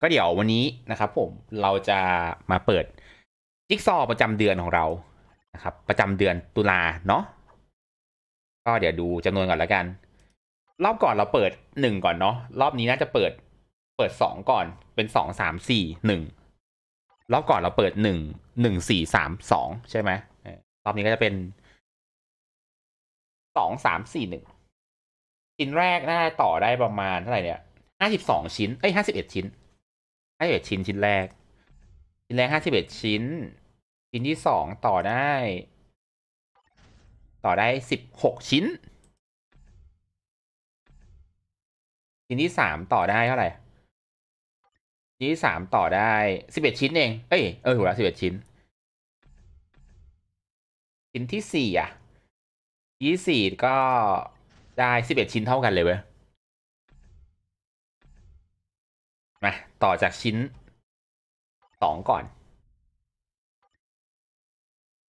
ก็เดี๋ยววันนี้นะครับผมเราจะมาเปิดจิ๊กซอประจำเดือนของเรานะครับประจำเดือนตุลาเนาะก็เดี๋ยวดูจำนวนก่อนแล้วกัน รอบก่อนเราเปิดหนึ่งก่อนเนาะรอบนี้น่าจะเปิดเปิดสองก่อน เป็นสองสามสี่หนึ่งรอบก่อนเราเปิดหนึ่งหนึ่งสี่สามสองใช่ไหมรอบนี้ก็จะเป็นสองสามสี่หนึ่งชิ้นแรกน่าจะต่อได้ประมาณเท่าไหร่เนี่ยห้าสิบสองชิ้นเอ้ยห้าสิบเอ็ดชิ้นห้าสิบเอ็ดชิ้นชิ้นแรกชิ้นแรกห้าสิบเอ็ดชิ้นชิ้นที่สองต่อได้ ต่อได้สิบหกชิ้นชิ้นที่สามต่อได้เท่าไหร่ชิ้นที่สามต่อได้สิบเอ็ดชิ้นเองเอ้ยเออถูกแล้วสิบเอ็ดชิ้นชิ้นที่สี่อ่ะยี่สี่ก็ได้สิบเอ็ดชิ้นเท่ากันเลยเว้ยมาต่อจากชิ้นสองก่อน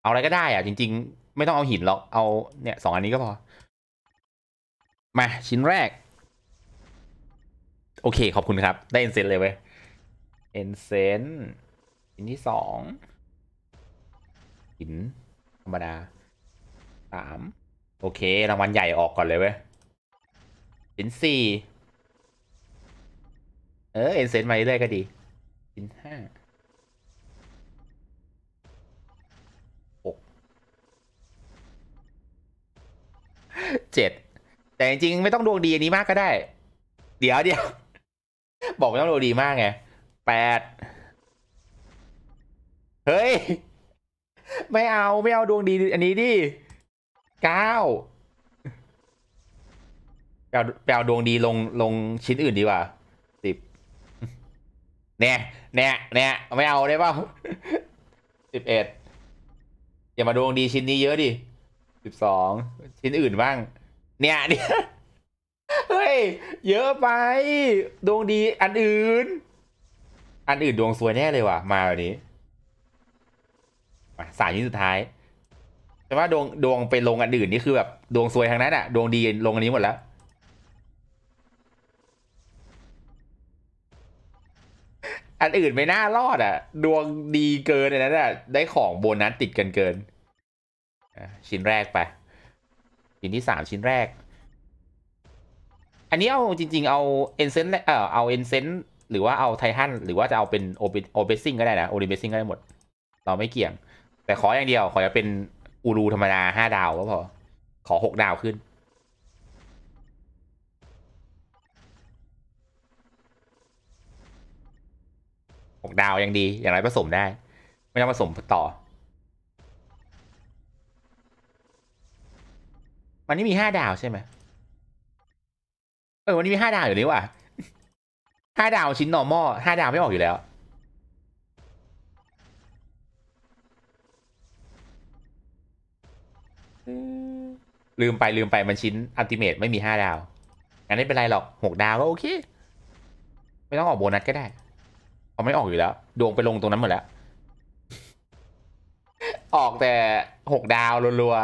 เอาอะไรก็ได้อะจริงๆ ไม่ต้องเอาหินหรอก เอาเนี่ย สองอันนี้ก็พอ มา ชิ้นแรก โอเค ขอบคุณครับ ได้เอ็นเซนเลย เว้ยเอ็นเซนชิ้นที่สองหิน ธรรมดาสามโอเครางวัลใหญ่ออกก่อนเลย เว้ยชิ้นสี่เออเอ็นเซนมาเรื่อยก็ดีสินห้าหกเจ็ดแต่จริงๆไม่ต้องดวงดีอันนี้มากก็ได้ เดี๋ยวเดี๋ยวบอกไม่ต้องดวงดีมากไงแปดเฮ้ย ไม่เอาไม่เอาดวงดีอันนี้ดิเก้าแปลดวงดีลงลงชิ้นอื่นดีกว่าเนี่ย เนี่ย เนี่ย ไม่เอาได้ป่าสิบเอ็ดอย่ามาดวงดีชิ้นนี้เยอะดิสิบสอง ชิ้นอื่นบ้าง เนี่ย เนี่ย เฮ้ย เยอะไป ดวงดีอันอื่น อันอื่นดวงสวยแน่เลยว่ะ มาแบบนี้ มาสายนี้สุดท้าย แต่ว่าดวงดวงไปลงอันอื่นนี่คือแบบดวงสวยทางนั้นอะดวงดีลงอันนี้หมดแล้วอันอื่นไม่น่ารอดอ่ะ ดวงดีเกินเลยนะ่ะได้ของโบนัสติดกันเกินชิ้นแรกไปชิ้นที่สามชิ้นแรก อันนี้เอาจริงๆ เอาเอนเซนเออเอาเอนเซนหรือว่าเอาไททันหรือว่าจะเอาเป็นโอเปซิงก็ได้นะโอเปซิงก็ได้หมด เราไม่เกี่ยง แต่ขออย่างเดียว ขอจะเป็นอูรูธรรมดาห้าดาวก็พอ ขอหกดาวขึ้นกดาวยังดีอย่างไรผสมได้ ไม่ต้องผสมต่อ วันนี้มีห้าดาวใช่ไหมเออวันนี้มีห้าดาวอยู่นี่ว่ะห้าดาวชิ้นนอร์มอลห้าดาวไม่ออกอยู่แล้วลืมไปลืมไปมันชิ้น อัลติเมตไม่มีห้าดาวงั้นไม่เป็นไรหรอกหกดาวก็โอเคไม่ต้องออกโบนัสก็ได้เอาไม่ออกอยู่แล้ว ดวงไปลงตรงนั้นหมดแล้วออกแต่หกดาวรัว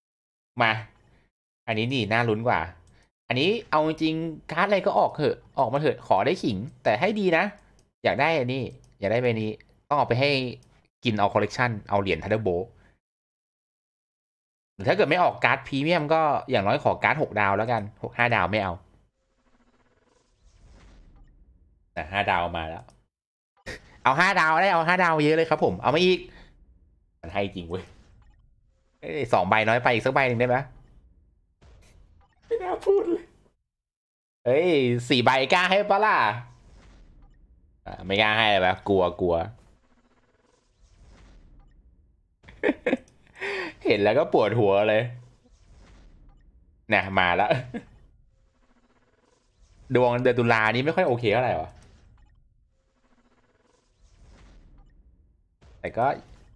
ๆมา อันนี้นีน่าลุ้นกว่า อันนี้เอาจริงการ์ดอะไรก็ออกเถอะ ออกมาเถอะขอได้ขิง แต่ให้ดีนะอยากได้อันนี้ อยากได้ใบนี้ ต้องออกไปให้กินเอาคอลเลกชันเอาเหรียญทัดเดอร์โบถ้าเกิดไม่ออกการ์ดพรีเมียมก็อย่างน้อยขอการ์ดหกดาวแล้วกันหกห้าดาวไม่เอา แต่ห้าดาวมาแล้วเอาห้าดาวได้ เอาห้าดาวเยอะเลยครับผม เอามาอีก มันให้จริงเว้ยสองใบน้อยไป อีกสักใบหนึ่งได้ไหมไม่น่าพูดเลยเฮ้ยสี่ใบกล้าให้ปะล่ะ ไม่กล้าให้เลยปะกลัวกลัว เห็นแล้วก็ปวดหัวเลยนะมาแล้ว ดวงเดือนตุลานี้ไม่ค่อยโอเคเท่าไหร่วะแต่ก็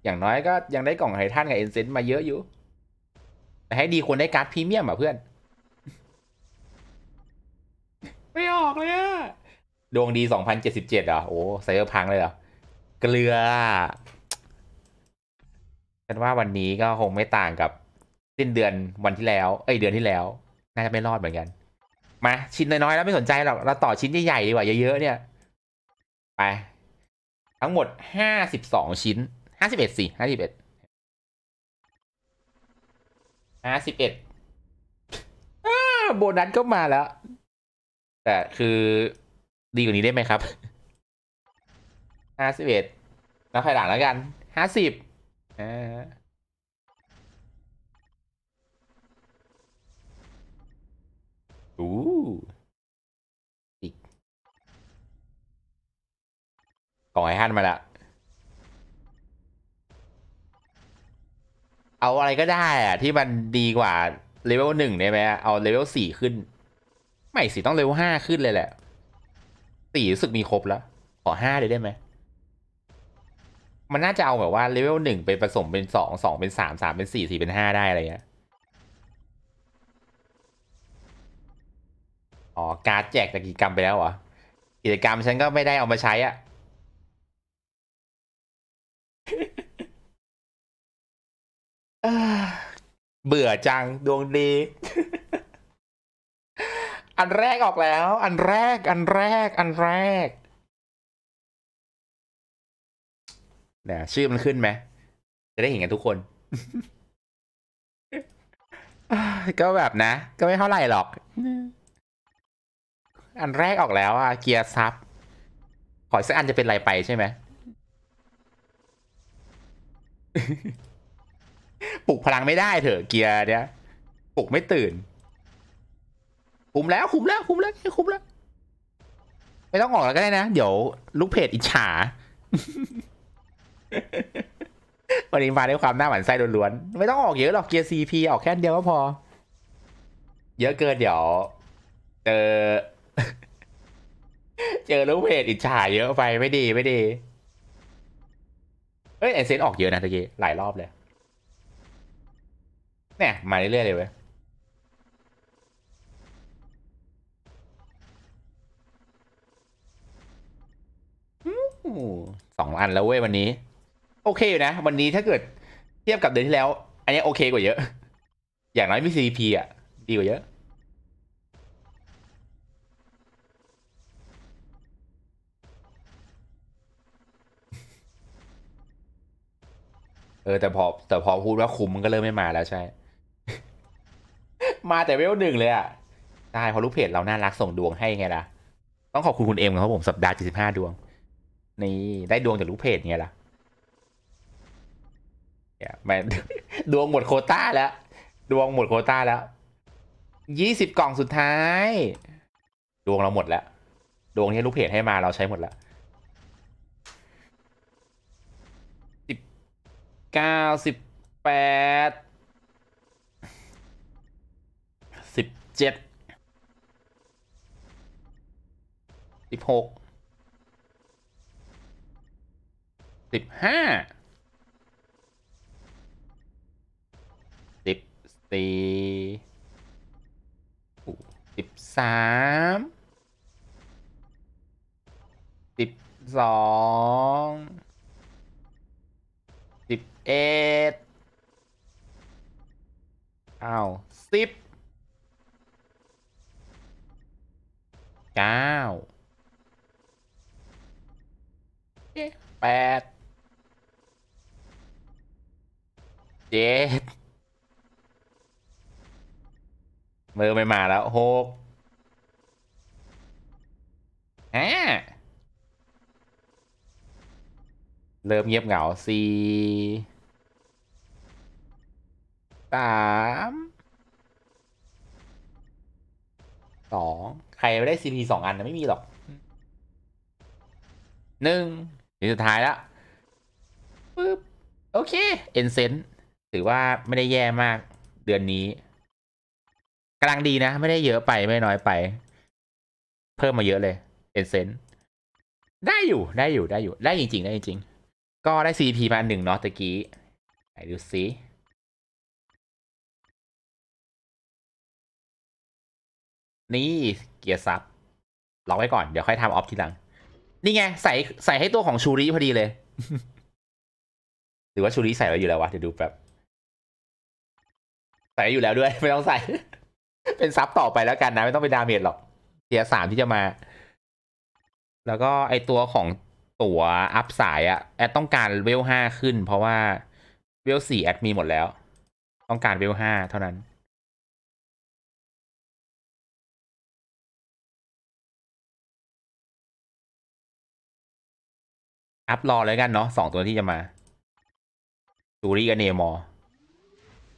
อย่างน้อยก็ยังได้กล่องไททันกับเอ็นเซนต์มาเยอะอยู่แต่ให้ดี ควร ได้ การ์ดพรีเมียม อ่ะ เพื่อน ไม่ออกเลยอะดวงดีสองพันเจ็สิบเจ็ดอ่ะโอ้ไซเบอร์พังเลยเหรอ เกลือฉันว่าวันนี้ก็ คงไม่ต่างกับ สิ้นเดือนวันที่แล้วเอ้ยเดือนที่แล้ว น่าจะไม่รอดเหมือนกัน มาชิ้นน้อยๆแล้วไม่สนใจหรอกเราต่อชิ้นใหญ่ๆดีกว่าเยอะๆเนี่ยไปทั้งหมด 52 ชิ้น 51สิ51 51โบนัสก็มาแล้ว แต่คือดีกว่านี้ได้ไหมครับ 51 แล้วใารหลังแล้วกัน 50อ่าของไอ้ฮันมาละเอาอะไรก็ได้อะที่มันดีกว่า เลเวลหนึ่งได้ไหมเอาเลเวลสี่ขึ้น ไม่สิต้องเลเวลห้าขึ้นเลยแหละสี่รู้สึกมีครบแล้ว ขอห้าได้ไหม มันน่าจะเอาแบบว่าเลเวลหนึ่งไปผสมเป็นสองสองเป็นสามสามเป็นสี่สี่เป็นห้าได้อะไรเงี้ยอ๋อการแจกตะกีิจกรรมไปแล้วเหรอกิจกรรมฉันก็ไม่ได้เอามาใช้อะเบื่อจังดวงดี อันแรกออกแล้ว อันแรก อันแรก อันแรก เนี่ยชื่อมันขึ้นไหมจะได้เห็นกันทุกคนก็แบบนะ ก็ไม่ เท่าไหร่หรอก อันแรกออกแล้วอะเกียร์ ซับ ขอสักอันจะเป็นไรไปใช่ไหมปลุกพลังไม่ได้เถอะเกียร์เนี้ยปลุกไม่ตื่น คุมแล้วคุมแล้วคุมแล้วคุมแล้ว ไม่ต้องออกแล้วก็ได้นะ เดี๋ยวลูกเพจอิจฉาวันนี้มาด้วยความหน้าหวันไส้ล้วนๆไม่ต้องออกเยอะหรอกเกียร์ซีพีออกแค่เดียวก็พอ เยอะเกินเดี๋ยว เจอเจอลูกเพจอิจฉาเยอะไปไม่ดีไม่ดี เอ้ยเอเซนออกเยอะนะตะกี้หลายรอบเลยเนี่ยมาเรื่อยๆเลยเว้ยสองอันแล้วเว้ยวันนี้ โอเคอยู่นะ วันนี้ถ้าเกิดเทียบกับเดือนที่แล้ว อันนี้ โอเคกว่าเยอะ อย่างน้อยมี CP อ่ะ ดีกว่าเยอะ เออ แต่พอแต่พอพูดว่าคุ้มมันก็เริ่มไม่มาแล้วใช่มาแต่เวลหนึ่งเลยอ่ะใช่พราะลูกเพจเราน่ารักส่งดวงให้ไงล่ะ ต้องขอบคุณคุณเอ็มครับผมสัปดาห์เจ็ดสิบห้าดวง นี่ได้ดวงจากลูกเพจไงล่ะเนี่ยมดวงหมดโคต้าแล้ว ดวงหมดโคต้าแล้วยี่สิบกล่องสุดท้าย ดวงเราหมดแล้ว ดวงที่ลูกเพจให้มาเราใช้หมดแล้วสิบเก้าสิบแปดเจ็ดสิบหกสิบห้าสิบสี่สิบสามสิบสองสิบเอ็ดเอาสิบเก้า แปดเจ็ดมือไม่มาแล้วหกห้เริ่มเงียบเหงาสี่สาม สองรไมได้ซีพีสองอันนะไม่มีหรอก หนึ่งนี่สุดท้ายแล้วปึ๊บโอเค เอ็นเซนถือว่าไม่ได้แย่มากเดือนนี้ กำลังดีนะ ไม่ได้เยอะไปไม่น้อยไป เพิ่มมาเยอะเลย เอ็นเซนได้อยู่ได้อยู่ได้อยู่ได้จริง ๆ ได้จริงก็ได้ซีพีมาหนึ่งเนาะตะกี้ไหนดูซินี่เกียร์ซับล็อกไว้ก่อนเดี๋ยวค่อยทำออฟทีหลัง นี่ไง ใส่ใส่ให้ตัวของ ชูรีพอดีเลยหรือ ว่า ชูรีใส่ไว้อยู่แล้ววะเดี๋ยวดูแบบใส่อยู่แล้วด้วย ไม่ ต้อง ใส่ เป็น ซับต่อไปแล้วกันนะ ไม่ต้องไปดาเมจหรอก เกียร์สามที่จะมา แล้วก็ไอตัวของตัวอัพสายอะแอดต้องการเวลห้าขึ้น เพราะว่าเวลสี่แอดมีหมดแล้ว ต้องการเวลห้าเท่านั้นอัพรอเลยกันเนาะสองตัวที่จะมาตูรี่กับเนมอร์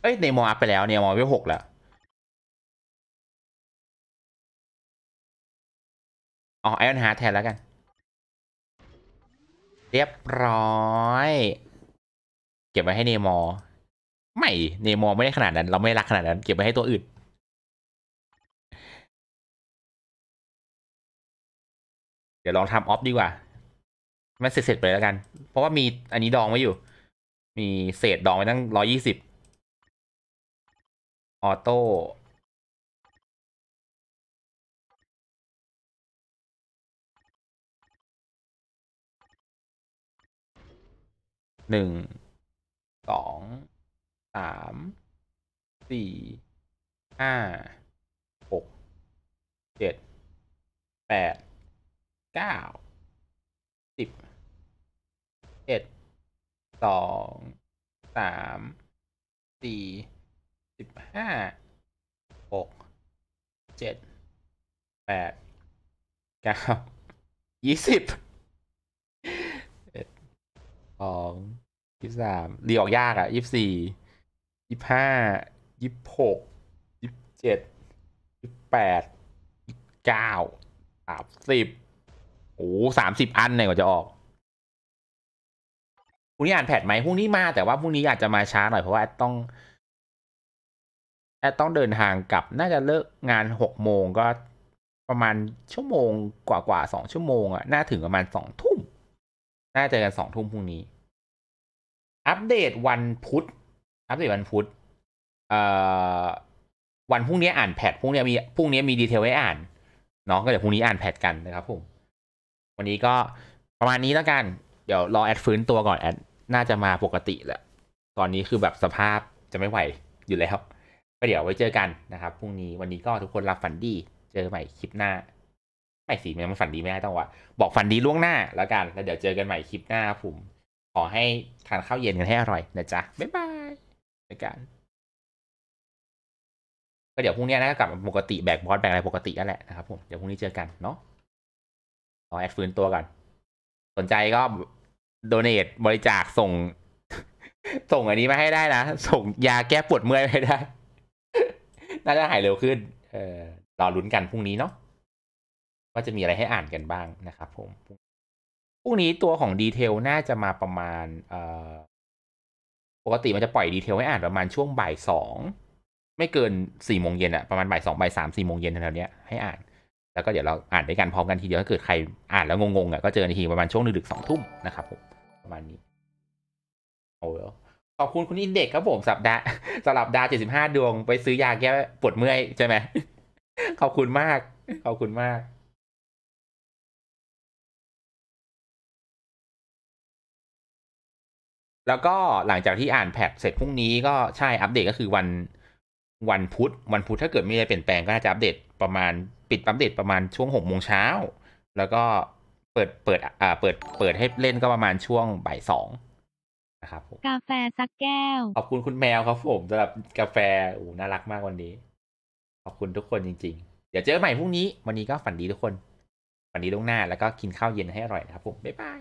เอ้ยเนมอร์อัพไปแล้วเนมอร์เวลหกแล้วอ๋อไอออนฮาแทนแล้วกัน เรียบร้อย เก็บไว้ให้เนมอร์ไม่เนมอร์ไม่ได้ขนาดนั้น เราไม่รักขนาดนั้น เก็บไว้ให้ตัวอื่นเดี๋ยวลองทำออฟดีกว่ามันเสร็จไปแล้วกัน เพราะว่า มีอันนี้ดอง ไว้ อยู่ มีเศษดอง ไว้ ตั้งร้อยี่สิบออโต้หนึ่ง สอง สาม สี่ห้า หกเจ็ด แปด เก้า สิบเอ็ดสอง สาม สี่ สิบห้า หก เจ็ด แปด เก้า ยี่สิบสองยี่สามดีออกยากอ่ะยี่สี่ยี่ห้ายี่หกยี่เจ็ดยี่แปดยี่เก้าสามสิบโอ้สามสิบอันเนี่ยกว่าจะออกพรุ่งนี้อ่านแพดไหมพรุ่งนี้มาแต่ว่าพรุ่งนี้อาจจะมาช้าหน่อยเพราะว่าแอดต้องแอดต้องเดินทางกลับน่าจะเลิกงานหกโมงก็ประมาณชั่วโมงกว่ากว่าสองชั่วโมงอะน่าถึงประมาณสองทุ่มน่าเจอกันสองทุ่มพรุ่งนี้ อัปเดตวันพุธอัปเดตวันพุธเอ่อวันพรุ่งนี้อ่านแพดพรุ่งนี้มีพรุ่งนี้มีดีเทลให้อ่านเนาะก็เดี๋ยวพรุ่งนี้อ่านแพดกันนะครับผมวันนี้ก็ประมาณนี้แล้วกันเดี๋ยวรอแอดฟื้นตัวก่อนแอดน่าจะมาปกติแหละ ตอนนี้คือแบบสภาพจะไม่ไหวอยู่แล้วก็เดี๋ยวไว้เจอกันนะครับพรุ่งนี้วันนี้ก็ทุกคนรับฝันดี เจอใหม่คลิปหน้า ไม่สิมันฝันดีไม่ได้ต้องวะบอกฝันดีล่วงหน้าแล้วกัน แล้วเดี๋ยวเจอกันใหม่คลิปหน้าผม ขอให้ทานข้าวเย็นกันให้อร่อยนะจ๊ะ บ๊ายบายใยกานก็เดี๋ยวพรุ่งนี้นะก็กลับปกติแบกบอสแบกอะไรปกตินั่นแหละนะครับ ผม เดี๋ยวพรุ่งนี้เจอกันเนาะรอแอดฟื้นตัวก่อน สนใจก็โดเนตบริจาคส่งส่งอันนี้มาให้ได้นะส่งยาแก้ปวดเมื่อยให้ได้น่าจะหายเร็วขึ้น เออรอลุ้นกันพรุ่งนี้เนาะว่าจะมีอะไรให้อ่านกันบ้างนะครับผมพรุ่งนี้ตัวของดีเทล น่าจะมาประมาณ เอ่อปกติมันจะปล่อยดีเทลให้อ่านประมาณช่วงบ่ายสองไม่เกินสี่โมงเย็นอะประมาณบ่ายสองบ่ายสามสี่โมงเย็นแถวเนี้ยให้อ่านแล้วก็เดี๋ยวเราอ่านด้วยกันพร้อมกันทีเดียวถ้าเกิดใครอ่านแล้วงงๆอ่ะก็เจอในทีประมาณช่วงดึกๆสองทุ่มนะครับผมประมาณนี้โอ้ขอบคุณคุณอินเด็กครับผมสัปดาห์สลับดาเจ็ดสิบห้าดวงไปซื้อยาแก้ปวดเมื่อยใช่ไหมขอบคุณมากขอบคุณมาก แล้วก็หลังจากที่อ่านแพทเสร็จพรุ่งนี้ก็ใช่อัปเดตก็คือวันวันพุธ วันพุธถ้าเกิดมีอะไรเปลี่ยนแปลงก็น่าจะอัปเดตประมาณปิดอัปเดตประมาณช่วงหกโมงเช้า แล้วก็เปิดเปิดอ่า เปิดเปิดให้เล่นก็ประมาณช่วงบ่ายสองนะครับกาแฟสักแก้วขอบคุณคุณแมวครับผมสำหรับกาแฟโอ้น่ารักมากวันนี้ ขอบคุณทุกคนจริงๆเดี๋ยวเจอใหม่พรุ่งนี้ วันนี้ก็ฝันดี ทุกคน ฝันดีล่วงหน้าแล้วก็กินข้าวเย็นให้อร่อยนะครับผมบ๊ายบาย